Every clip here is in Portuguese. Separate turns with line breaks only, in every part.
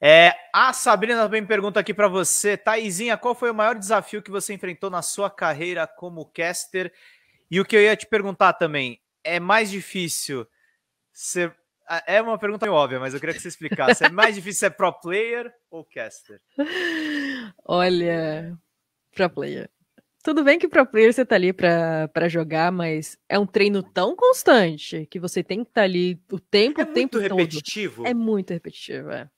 É, a Sabrina também pergunta aqui para você, Taizinha, qual foi o maior desafio que você enfrentou na sua carreira como caster? E o que eu ia te perguntar também, é mais difícil ser é uma pergunta meio óbvia, mas eu queria que você explicasse. É mais difícil ser pro player ou caster?
Olha, pro player. Tudo bem que pro player você tá ali para jogar, mas é um treino tão constante que você tem que estar tá ali o tempo, é o tempo muito repetitivo. É muito repetitivo, é.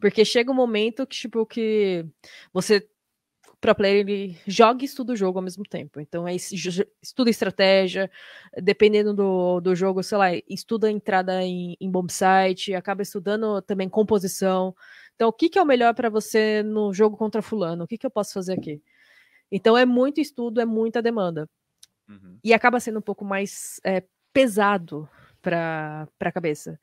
Porque chega um momento que, tipo, que você pro player ele joga e estuda o jogo ao mesmo tempo. Então é estuda estratégia, dependendo do, do jogo, sei lá, estuda a entrada em, em bomb site, acaba estudando também composição. Então, o que, que é o melhor para você no jogo contra fulano? O que, que eu posso fazer aqui? Então é muito estudo, é muita demanda. Uhum. E acaba sendo um pouco mais é, pesado para a cabeça.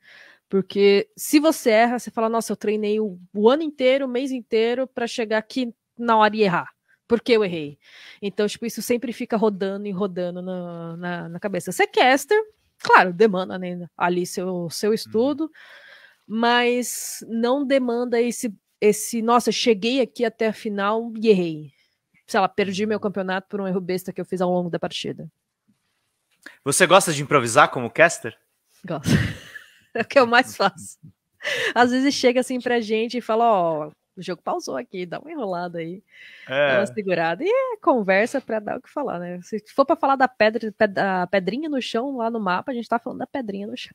Porque se você erra, você fala, nossa, eu treinei o, o ano inteiro, o mês inteiro, para chegar aqui na hora e errar. Porque eu errei. Então, tipo, isso sempre fica rodando e rodando na, na, na cabeça. Ser caster, claro, demanda né, ali seu, seu uhum. estudo, mas não demanda esse, esse, nossa, cheguei aqui até a final e errei. Sei lá, perdi meu uhum. campeonato por um erro besta que eu fiz ao longo da partida.
Você gosta de improvisar como caster? Gosto.
É o que eu é mais faço. Às vezes chega assim pra gente e fala, ó, o jogo pausou aqui, dá uma enrolada aí, é. dá uma segurada. E é conversa para dar o que falar, né? Se for para falar da pedra, da pedrinha no chão lá no mapa, a gente tá falando da pedrinha no chão.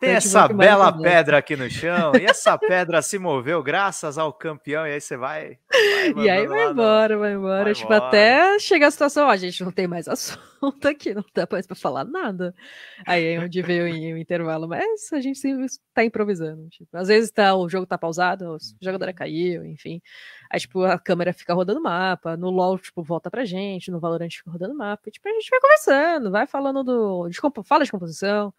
Tem essa bela pedra aqui no chão, e essa pedra se moveu graças ao campeão, e aí você vai. vai e aí vai
embora, vai embora. Vai tipo, embora. até chegar a situação, ó, a gente não tem mais assunto aqui, não dá mais pra falar nada. Aí é onde veio o intervalo, mas a gente sempre tá improvisando. Tipo, às vezes tá, o jogo tá pausado, o uhum. jogador caiu, enfim. Aí, tipo, a câmera fica rodando o mapa, no LOL, tipo, volta pra gente, no Valorant fica rodando o mapa, e, tipo, a gente vai conversando, vai falando do. De, fala de composição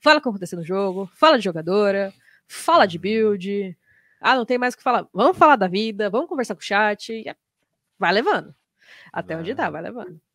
fala o que aconteceu no jogo, fala de jogadora, fala de build. Ah, não tem mais o que falar. Vamos falar da vida, vamos conversar com o chat. Vai levando. Até vai. onde dá, vai levando.